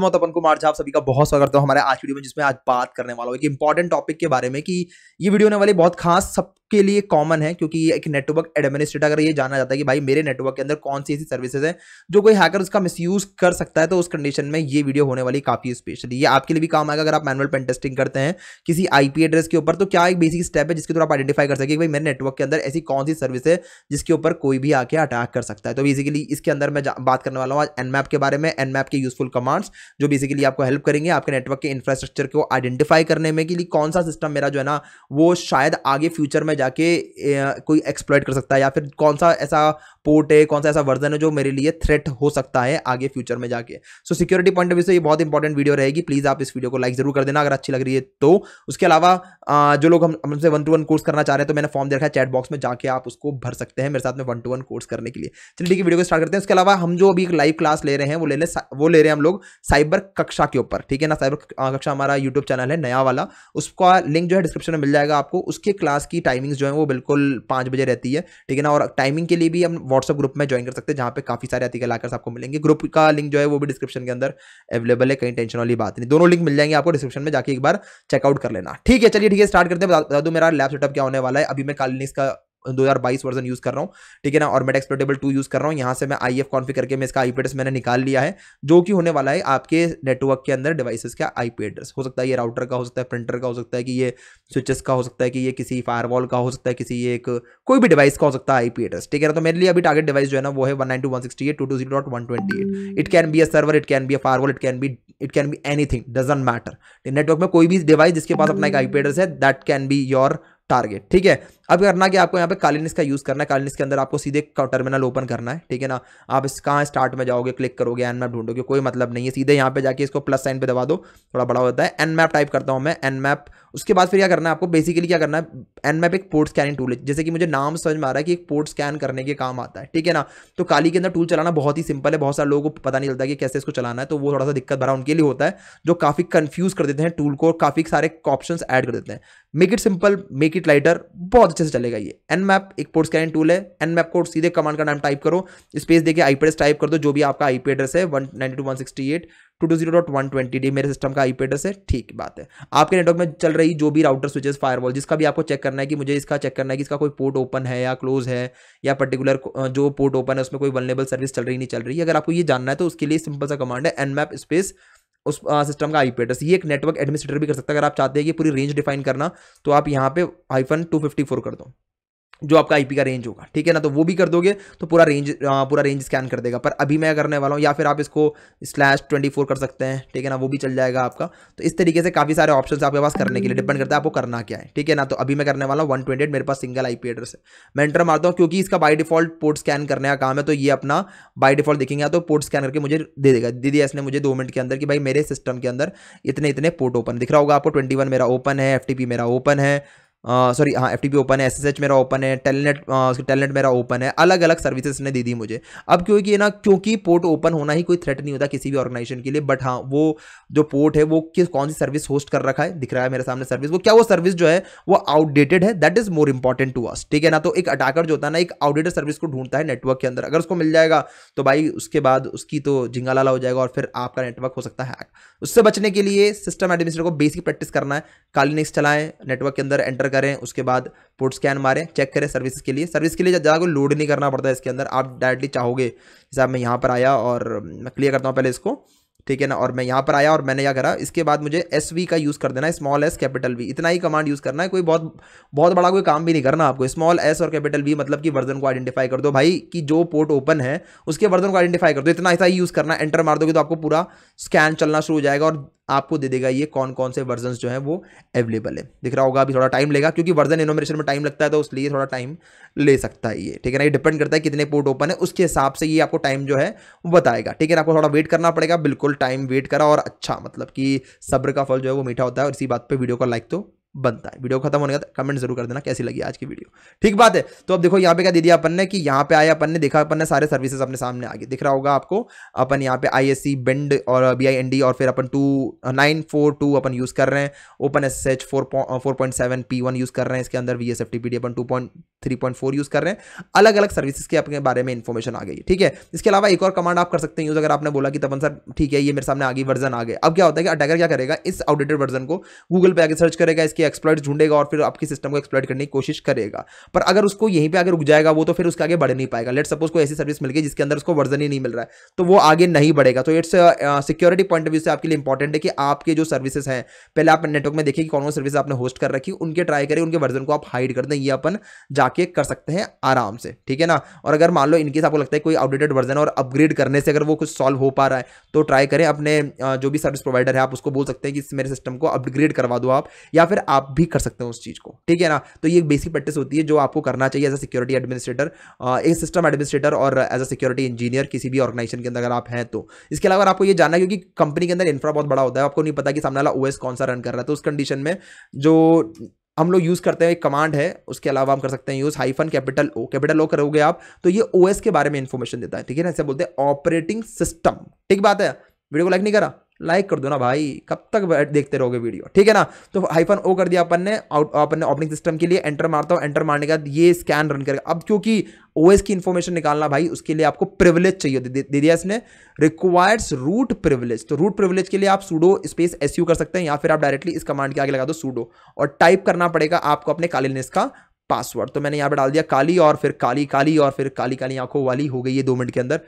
तो मत तो अपन कुमार झा सभी का बहुत स्वागत है हमारे आज वीडियो में जिसमें आज बात करने वाला हूँ एक इंपॉर्टेंट टॉपिक के बारे में कि ये वीडियो होने वाली बहुत खास सब सबके लिए कॉमन है क्योंकि ये एक नेटवर्क एडमिनिस्ट्रेटर अगर ये जाना जाता है कि भाई मेरे नेटवर्क के अंदर कौन सी ऐसी सर्विसेज हैं जो कोई हैकर उसका मिसयूज कर सकता है तो उस कंडीशन में ये वीडियो होने वाली काफ़ी स्पेशली ये आपके लिए भी काम आएगा अगर आप मैनुअल पेन टेस्टिंग करते हैं किसी आईपी एड्रेस के ऊपर तो क्या एक बेसिक स्टेप है जिसके थ्रू आप आइडेंटिफाई कर सके कि भाई मेरे नेटवर्क के अंदर ऐसी कौन सी सर्विस है जिसके ऊपर कोई भी आके अटैक कर सकता है तो बेसिकली इसके अंदर मैं बात करने वाला हूँ आज एनमैप के बारे में एनमैप के यूजफुल कमांड्स जो बेसिकली आपको हेल्प करेंगे आपके नेटवर्क के इंफ्रास्ट्रक्चर को आइडेंटिफाई करने में कि कौन सा सिस्टम मेरा जो है ना वो शायद आगे फ्यूचर में जाके कोई एक्सप्लॉयट कर सकता है या फिर कौन सा ऐसा पोर्ट है कौन सा ऐसा वर्जन है जो मेरे लिए थ्रेट हो सकता है आगे फ्यूचर में जाके so security point of view से ये बहुत इंपॉर्टेंट वीडियो रहेगी प्लीज़ आप इस वीडियो को लाइक जरूर कर देना अगर अच्छी लग रही है तो उसके अलावा जो लोग हम हमसे वन टू वन कोर्स करना चाह रहे हैं तो मैंने फॉर्म देखा है चैट बॉक्स में जाके आप उसको भर सकते हैं मेरे साथ में वन टू वन कोर्स करने के लिए चलिए ठीक है वीडियो को स्टार्ट करते हैं उसके अलावा हम जो अभी एक लाइव क्लास ले रहे हैं वो ले वो ले रहे हैं हम लोग साइबर कक्षा के ऊपर ठीक है ना साइबर कक्षा हमारा यूट्यूब चैनल है नया वाला उसका लिंक जो है डिस्क्रिप्शन में मिल जाएगा आपको उसके क्लास की टाइमिंग्स जो है वो बिल्कुल पाँच बजे रहती है ठीक है ना और टाइमिंग के लिए भी हम व्हाट्सअप ग्रुप में ज्वाइन कर सकते हैं जहाँ पे काफी सारे अतिकल आकर आपको मिलेंगे ग्रुप का लिंक जो है वो भी डिस्क्रिप्शन के अंदर अवेलेबल है कहीं टेंशन वाली बात नहीं दोनों लिंक मिल जाएंगे आपको डिस्क्रिप्शन में जाकर एक बार चेकआउट कर लेना ठीक है चलिए ठीक है स्टार्ट करते हैं बता दो मेरा लैब सेटअप क्या होने वाला है अभी मैं कालिनिस का 2022 वर्जन यूज़ कर रहा हूँ ठीक है ना और मेट एक्सप्लोटेबल टू यूज़ कर रहा हूँ यहाँ से मैं आई एफ कॉन्फिक करके मैं इसका आई एड्रेस मैंने निकाल लिया है जो कि होने वाला है आपके नेटवर्क के अंदर डिवाइसेस का आई एड्रेस हो सकता है ये राउटर का हो सकता है प्रिंटर का हो सकता है कि ये स्विचेस का हो सकता है कि ये किसी फायरवॉल का हो सकता है किसी एक कोई भी डिवाइस का हो सकता है आई एड्रेस ठीक है ना तो मेरे लिए अभी टारगेट डिवाइस जो है ना वो है one nine two one sixty eight two two zero one twenty eight it can be a server it can be a firewall it can be it can be anything doesn't matter network में कोई भी device जिसके पास अपना एक I address है that can be your target ठीक है अब करना कि आपको यहाँ पे कालिनिस का यूज़ करना है कालिनिस के अंदर आपको सीधे टर्मिनल ओपन करना है ठीक है ना आप इस कहाँ स्टार्ट में जाओगे क्लिक करोगे एन मैप ढूंढोगे कोई मतलब नहीं है सीधे यहाँ पे जाके इसको प्लस साइन पे दबा दो थोड़ा बड़ा होता है एन मैप टाइप करता हूँ मैं एन मैप उसके बाद फिर क्या करना है आपको बेसिकली क्या करना है एन मैप एक पोर्ट स्कैनिंग टूल है जैसे कि मुझे नाम समझ में आ रहा है कि एक पोर्ट स्कैन करने के काम आता है ठीक है ना तो काली के अंदर टूल चलाना बहुत ही सिंपल है बहुत सारे लोगों को पता नहीं चलता कि कैसे इसको चलाना है तो वो थोड़ा सा दिक्कत भरा उनके लिए होता है जो काफ़ी कन्फ्यूज़ कर देते हैं टूल को काफ़ी सारे ऑप्शन ऐड कर देते हैं make it simple make it lighter बहुत अच्छे से चलेगा ये एन मैप एक पोर्ट स्कैन टूल है एन मैप को सीधे कमांड का नाम टाइप करो स्पेस देके आई एड्रेस टाइप कर दो जो भी आपका आई एड्रेस है one ninety two one sixty eight two two zero dot one twenty D मेरे सिस्टम का आई एड्रेस है ठीक बात है आपके नेटवर्क में चल रही जो भी राउटर स्विचेस फायरवॉल जिसका भी आपको चेक करना है कि मुझे इसका चेक करना है कि इसका कोई पोर्ट ओपन है या क्लोज है या पर्टिकुलर जो पोर्ट ओपन है उसमें कोई वनलेबल सर्विस चल रही नहीं चल रही अगर आपको ये जानना है तो उसके लिए सिंपल सा कमांड है एन मैप स्पेस उस सिस्टम का आईपी एड्रेस ये एक नेटवर्क एडमिनिस्ट्रेटर भी कर सकता है अगर आप चाहते हैं कि पूरी रेंज डिफाइन करना तो आप यहाँ पे हाइफन टू फिफ्टी फोर कर दो जो आपका आईपी का रेंज होगा ठीक है ना तो वो भी कर दोगे तो पूरा रेंज पूरा रेंज स्कैन कर देगा पर अभी मैं करने वाला हूँ या फिर आप इसको स्लैश ट्वेंटी फोर कर सकते हैं ठीक है ना वो भी चल जाएगा आपका तो इस तरीके से काफ़ी सारे ऑप्शन आपके पास करने के लिए डिपेंड करता है आपको करना क्या है ठीक है ना तो अभी मैं करने वाला हूँ वन ट्वेंटी मेरे पास सिंगल आई एड्रेस है मैं एंटर मारता हूँ क्योंकि इसका बाई डिफॉल्ट पोर्ट स्कैन करने का काम है तो ये अपना बाई डिफॉल्ट देखेंगे तो पोर्ट स्कैन करके मुझे दे देगा दीदी इसने मुझे दो मिनट के अंदर कि भाई मेरे सिस्टम के अंदर इतने इतने पोर्ट ओपन दिख रहा होगा आपको ट्वेंटी मेरा ओपन है एफ मेरा ओपन है सॉरी हाँ एफ टी ओपन है एस मेरा ओपन है टेलनेट उसकी टेलनेट मेरा ओपन है अलग अलग सर्विसेज ने दे दी मुझे अब क्योंकि ना क्योंकि पोर्ट ओपन होना ही कोई थ्रेट नहीं होता किसी भी ऑर्गेनाइजेशन के लिए बट हाँ वो जो पोर्ट है वो किस कौन सी सर्विस होस्ट कर रखा है दिख रहा है मेरे सामने सर्विस वो क्या वो सर्विस जो है वो आउटडेटेड है that is more important to us ठीक है ना तो एक अटैकर जो होता है ना एक आउटडेटेड सर्विस को ढूंढता है नेटवर्क के अंदर अगर उसको मिल जाएगा तो भाई उसके बाद उसकी तो लाला हो जाएगा और फिर आपका नेटवर्क हो सकता है उससे बचने के लिए सिस्टम एडमिनिस्ट्रेटर को बेसिक प्रैक्टिस करना है कालीनिक्स चलाएं नेटवर्क के अंदर एंटर करें उसके बाद पुट स्कैन मारें चेक करें सर्विस के लिए सर्विस के लिए ज़्यादा कोई लोड नहीं करना पड़ता है इसके अंदर आप डायरेक्टली चाहोगे जैसे मैं यहाँ पर आया और मैं क्लियर करता हूँ पहले इसको ठीक है ना और मैं यहाँ पर आया और मैंने क्या करा इसके बाद मुझे एस वी का यूज़ कर देना है स्मॉल एस कैपिटल वी इतना ही कमांड यूज़ करना है कोई बहुत बहुत बड़ा कोई काम भी नहीं करना आपको स्मॉल एस और कैपिटल वी मतलब कि वर्जन को आइडेंटिफाई कर दो भाई कि जो पोर्ट ओपन है उसके वर्जन को आइडेंटिफाई कर दो इतना ऐसा ही यूज़ करना एंटर मार दोगे तो आपको पूरा स्कैन चलना शुरू हो जाएगा और आपको दे देगा ये कौन कौन से वर्जन जो है वो अवेलेबल है दिख रहा होगा अभी थोड़ा टाइम लेगा क्योंकि वर्जन इनोमेशन में टाइम लगता है तो इसलिए थोड़ा टाइम ले सकता है ये ठीक है ना ये डिपेंड करता है कितने पोर्ट ओपन है उसके हिसाब से ये आपको टाइम जो है बताएगा ठीक है ना आपको थोड़ा वेट करना पड़ेगा बिल्कुल टाइम वेट करा और अच्छा मतलब कि सब्र का फल जो है वो मीठा होता है और इसी बात पर वीडियो का लाइक तो बनता है वीडियो खत्म होने का कमेंट तो जरूर कर देना कैसी लगी आज की वीडियो ठीक बात है तो अब देखो यहाँ पे क्या दे दिया अपन ने कि यहाँ पे आया अपन ने देखा अपन ने सारे सर्विसेज अपने सामने आगे दिख रहा होगा आपको अपन यहाँ पे आई एस सी बेंड और बी आई एन डी और फिर अपन टू नाइन फोर टू अपन यूज़ कर रहे हैं open S H four four point seven P one use कर रहे हैं इसके अंदर V S F T P D अपन two point three point four use कर रहे हैं अलग अलग सर्विसेज के अपने बारे में इन्फॉर्मेशन आ गई ठीक है इसके अलावा एक और कमांड आप कर सकते हैं यूज़ अगर आपने बोला कि तपन सर ठीक है ये मेरे सामने आगे वर्जन आ गए अब क्या होता है कि अटैकर क्या करेगा इस आउटडेटेड वर्जन को गूगल पे आगे सर्च करेगा इसके उसके एक्सप्लॉइट ढूंढेगा और फिर आपके सिस्टम को एक्सप्लॉइट करने की कोशिश करेगा पर अगर उसको यहीं पर आगे रुक जाएगा वो तो फिर उसके आगे बढ़ नहीं पाएगा लेट सपोज को ऐसी सर्विस मिल गई जिसके अंदर उसको वर्जन ही नहीं मिल रहा है तो वो आगे नहीं बढ़ेगा तो it's security point of view से आपके लिए इंपॉर्टेंट है कि आपके जो सर्विसेज हैं पहले आप नेटवर्क में देखिए कि कौन कौन सर्विस आपने होस्ट कर रखी उनके ट्राई करें उनके वर्जन को आप हाइड कर दें ये अपन जाके कर सकते हैं आराम से ठीक है ना और अगर मान लो इनकेस आपको लगता है कोई अपडेटेड वर्जन और अपग्रेड करने से अगर वो कुछ सॉल्व हो पा रहा है तो ट्राई करें अपने uh, जो भी सर्विस प्रोवाइडर है आप उसको बोल सकते हैं कि मेरे सिस्टम को अपग्रेड करवा दो आप या फिर आप भी कर सकते हो उस चीज़ को ठीक है ना तो ये बेसिक प्रैक्टिस होती है जो आपको करना चाहिए एज अ सिक्योरिटी एडमिनिस्ट्रेटर एक सिस्टम एडमिनिस्ट्रेटर और एज अ सिक्योरिटी इंजीनियर किसी भी ऑर्गेनाइजेशन के अंदर अगर आप हैं तो इसके अलावा आपको ये जानना क्योंकि कंपनी के अंदर इंफ्रा बहुत बड़ा होता है आपको नहीं पता कि सामने वाला ओएस कौन सा रन कर रहा है तो उस कंडीशन में जो हम लोग यूज़ करते हैं एक कमांड है उसके अलावा हम कर सकते हैं use hyphen capital O capital O करोगे आप तो ये ओएस के बारे में इन्फॉर्मेशन देता है ठीक है ना ऐसे बोलते हैं ऑपरेटिंग सिस्टम ठीक बात है वीडियो को लाइक नहीं करा लाइक कर दो ना भाई कब तक देखते रहोगे वीडियो ठीक है ना तो हाइफन ओ कर दिया अपन ने अपन ने ऑपरेटिंग सिस्टम के लिए एंटर मारता हूँ एंटर मारने के बाद ये स्कैन रन करेगा अब क्योंकि ओएस की इन्फॉर्मेशन निकालना भाई उसके लिए आपको प्रिविलेज चाहिए दे, दे दिया इसने रिक्वायर्स रूट प्रिविलेज तो रूट प्रिविलेज के लिए आप सूडो स्पेस एस कर सकते हैं या फिर आप डायरेक्टली इस कमांड के आगे लगा दो सूडो और टाइप करना पड़ेगा आपको अपने कालीनेस का पासवर्ड तो मैंने यहाँ पर डाल दिया काली और फिर काली काली और फिर काली काली आंखों वाली हो गई है दो मिनट के अंदर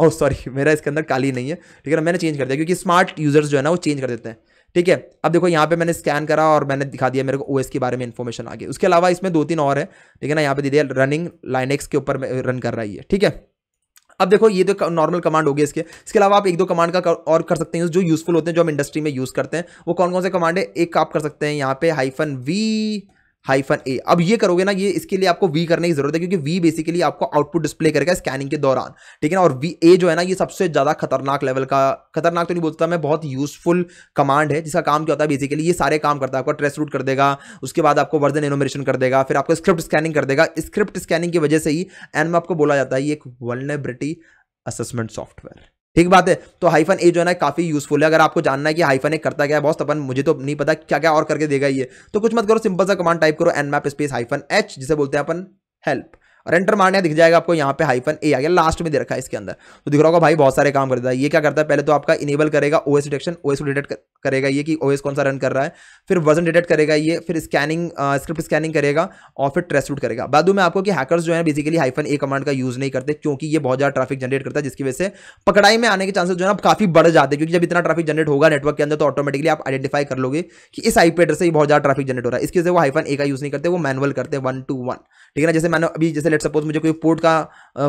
और oh, सॉरी मेरा इसके अंदर काली नहीं है ठीक है ना मैंने चेंज कर दिया क्योंकि स्मार्ट यूजर्स जो है ना वो चेंज कर देते हैं ठीक है अब देखो यहाँ पे मैंने स्कैन करा और मैंने दिखा दिया मेरे को ओ के बारे में इन्फॉर्मेशन आ गई उसके अलावा इसमें दो तीन और है ठीक है ना यहाँ पे दे दिया रनिंग लाइनेक्स के ऊपर रन कर रही है ठीक है अब देखो ये तो नॉर्मल कमांड हो गए इसके इसके अलावा आप एक दो कमांड का कर, और कर सकते हैं जो यूजफुल होते हैं जो हम इंडस्ट्री में यूज़ करते हैं वो कौन कौन से कमांड है एक आप कर सकते हैं यहाँ पे हाइफन वी हाइफन ए अब ये करोगे ना ये इसके लिए आपको वी करने की जरूरत है क्योंकि वी बेसिकली आपको आउटपुट डिस्प्ले करेगा स्कैनिंग के दौरान ठीक है ना और वी ए जो है ना ये सबसे ज़्यादा खतरनाक लेवल का खतरनाक तो नहीं बोलता मैं बहुत यूजफुल कमांड है जिसका काम क्या होता है बेसिकली ये सारे काम करता है आपका ट्रेस रूट कर देगा उसके बाद आपको वर्जन इनोमेशन कर देगा फिर आपको स्क्रिप्ट स्कैनिंग कर देगा स्क्रिप्ट स्कैनिंग की वजह से ही एन में आपको बोला जाता है ये एक वर्लनेबिलिटी असेसमेंट सॉफ्टवेयर ठीक बात है तो हाइफन ए जो है ना काफी यूजफुल है अगर आपको जानना है कि हाइफन ए करता क्या है बॉस अपन मुझे तो नहीं पता क्या क्या और करके देगा ये तो कुछ मत करो सिंपल सा कमांड टाइप करो N map space hyphen H जिसे बोलते हैं अपन हेल्प और एंटर मारने दिख जाएगा आपको यहाँ पे हाइफन ए आ गया लास्ट में दे रखा है इसके अंदर तो दिख रहा होगा भाई बहुत सारे काम करता है ये क्या करता है पहले तो आपका इनेबल करेगा ओएस डिटेक्शन ओएस रिलेटेड करेगा ये कि ओएस कौन सा रन कर रहा है फिर वजन डिटेक्ट करेगा ये फिर स्कैनिंग स्क्रिप्ट स्कैनिंग करेगा और फिर ट्रेस रूट करेगा बाद में आपको कि हैकर्स जो है बेसिकली हाइफन ए कमांड का यूज़ नहीं करते क्योंकि ये बहुत ज़्यादा ट्रैफिक जनरेट करता है जिसकी वजह से पकड़ाई में आने के चांसेस जो है ना काफ़ी बढ़ जाते हैं क्योंकि जब इतना ट्रैफिक जनरेट होगा नेटवर्क के अंदर तो ऑटोमेटिकली आप आइडेंटिफाई कर लोगे कि इस आई एड्रेस से बहुत ज़्यादा ट्रैफिक जनरेट हो रहा है इसकी वजह से वो हाइफन ए का यूज़ नहीं करते वो मैनुअल करते हैं वन टू वन ठीक है ना जैसे मैंने अभी जैसे लेट सपोज मुझे कोई पोर्ट का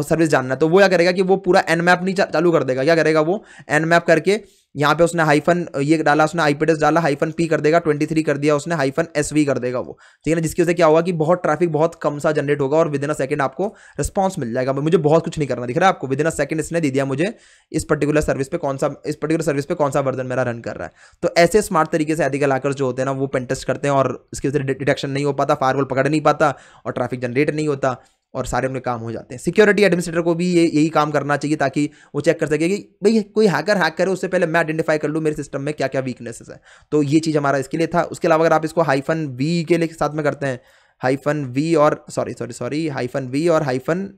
सर्विस जानना है तो वो क्या करेगा कि वो पूरा एन मैप नहीं चालू कर देगा क्या करेगा वो एन मैप करके यहाँ पे उसने हाइफन ये डाला उसने आईपीडस डाला हाइफन पी कर देगा ट्वेंटी थ्री कर दिया उसने हाइफन एस वी कर देगा वो ठीक है ना जिसकी वजह से क्या होगा कि बहुत ट्रैफिक बहुत कम सा जनरेट होगा और विद इन अ सेकंड आपको रिस्पॉन्स मिल जाएगा मुझे बहुत कुछ नहीं करना दिख रहा है आपको विद इन अ सेकंड इसने दे दिया मुझे इस पर्टिकुलर सर्विस पे कौन सा इस पर्टिकुलर सर्विस पे कौन सा वर्जन मेरा रन कर रहा है तो ऐसे स्मार्ट तरीके से एथिकल लाकर जो होते हैं ना वो पेंटेस्ट करते हैं और इसकी वजह से डिटेक्शन नहीं हो पाता फायरवॉल पकड़ नहीं पाता और ट्रैफिक जनरेट नहीं होता और सारे अपने काम हो जाते हैं सिक्योरिटी एडमिनिस्ट्रेटर को भी ये यही काम करना चाहिए ताकि वो चेक कर सके कि भाई कोई हैकर हैक करे उससे पहले मैं आइडेंटिफाई कर लूँ मेरे सिस्टम में क्या क्या वीकनेसेस है तो ये चीज़ हमारा इसके लिए था उसके अलावा अगर आप इसको हाइफन वी के लिए साथ में करते हैं हाइफन वी और sorry sorry sorry hyphen V और हाइफन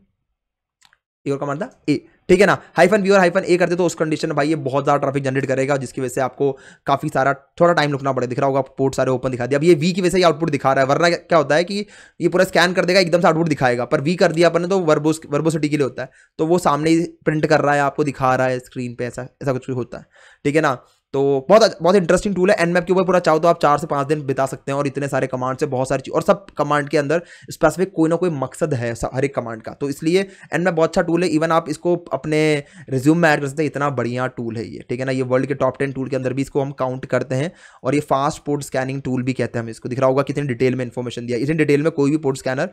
ये और कमांड था ए ठीक है ना हाइफन बी और हाइफन ए करते तो उस कंडीशन में भाई ये बहुत ज़्यादा ट्रैफिक जनरेट करेगा जिसकी वजह से आपको काफ़ी सारा थोड़ा टाइम रुकना पड़ेगा दिख रहा होगा पोर्ट सारे ओपन दिखा दिया अब ये वी की वजह से आउटपुट दिखा रहा है वरना क्या होता है कि ये पूरा स्कैन कर देगा एकदम से आउटपुट दिखाएगा पर वी कर दिया अपने तो वर्बोस वर्बोसिटी के लिए होता है तो वो सामने ही प्रिंट कर रहा है आपको दिखा रहा है स्क्रीन पर ऐसा ऐसा कुछ होता है ठीक है ना तो बहुत बहुत इंटरेस्टिंग टूल है एन मैप के ऊपर पूरा चाहो तो आप चार से पाँच दिन बिता सकते हैं और इतने सारे कमांड से बहुत सारी चीज़ और सब कमांड के अंदर स्पेसिफिक कोई ना कोई मकसद है हर एक कमांड का तो इसलिए एन मैप बहुत अच्छा टूल है इवन आप इसको अपने रिज्यूम में ऐड कर सकते हैं इतना बढ़िया टूल है ये ठीक है ना ये वर्ल्ड के टॉप टेन टूल के अंदर भी इसको हम काउंट करते हैं और ये फास्ट पोर्ट स्कैनिंग टूल भी कहते हैं हम इसको दिख रहा होगा कितनी डिटेल में इन्फॉर्मेशन दिया इतनी डिटेल में कोई भी पोर्ट स्कैनर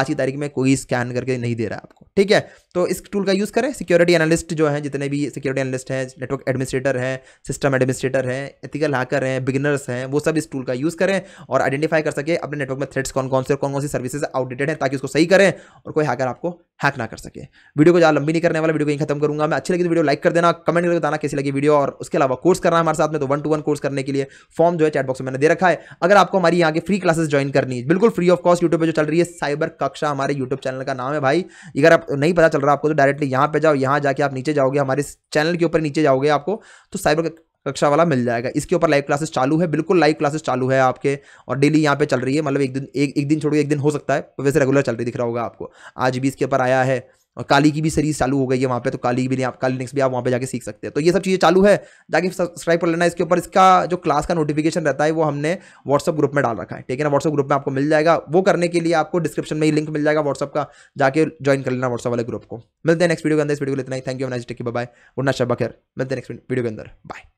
आज की तारीख में कोई स्कैन करके नहीं दे रहा है आपको ठीक है तो इस टूल का यूज़ करें सिक्योरिटी एनालिस्ट जो है जितने भी सिक्योरिटी एनालिस्ट हैं नेटवर्क एडमिनिस्ट्रेटर हैं सिस्टम एडमिनिस्ट्रेटर हैं एथिकल हैकर हैं बिगिनर्स हैं वो सब इस टूल का यूज़ करें और आइडेंटिफाई कर सके अपने नेटवर्क में थ्रेड्स कौन कौन से और कौन कौन सी सर्विसेज आउटडेटेड हैं ताकि उसको सही करें और कोई हैकर आपको हैक ना कर सके वीडियो को ज़्यादा लंबी नहीं करने वाला वीडियो यहीं खत्म करूंगा मैं अच्छी लगी तो वीडियो लाइक कर देना कमेंट करके बताना कैसी लगी वीडियो और उसके अलावा कोर्स करना है हमारे साथ में तो वन टू वन कोर्स करने के लिए फॉर्म जो है चैटबॉक्स में मैंने दे रखा है अगर आपको हमारी यहाँ की फ्री क्लासेस ज्वाइन करनी है बिल्कुल फ्री ऑफ कॉस्ट यूट्यूब पर जो चल रही है साइबर कक्षा हमारे यूट्यूब चैनल का नाम है भाई अगर आप नहीं पता चल रहा आपको तो डायरेक्टली यहाँ पर जाओ यहाँ जाके आप नीचे जाओगे हमारे चैनल के ऊपर नीचे जाओगे आपको तो साइबर कक्षा वाला मिल जाएगा इसके ऊपर लाइव क्लासेस चालू है बिल्कुल लाइव क्लासेस चालू है आपके और डेली यहाँ पे चल रही है मतलब एक दिन एक एक दिन छोड़ो एक दिन हो सकता है वैसे रेगुलर चल रही दिख रहा होगा आपको आज भी इसके ऊपर आया है और काली की भी सीरीज चालू हो गई है वहाँ पे तो काली भी आप काली नेक्स्ट भी आप वहाँ पे जाके सीख सकते हैं तो ये सब चीज़ें चालू है जाके सब्सक्राइब कर लेना इसके ऊपर इसका जो क्लास का नोटिफिकेशन रहता है वो हमने व्हाट्सअप ग्रुप में डाल रखा है ठीक है ना व्हाट्सअप ग्रुप में आपको मिल जाएगा वो करने के लिए आपको डिस्क्रिप्शन में ही लिंक मिल जाएगा व्हाट्सअप का जाके ज्वाइन कर लेना व्हाट्सअप वाले ग्रुप को मिलते हैं नेक्स्ट वीडियो के अंदर इस वीडियो को लेते हैं thank you nice tech bye उन्ना शबा खेर मिलते हैं नेक्स्ट वीडियो के अंदर बाय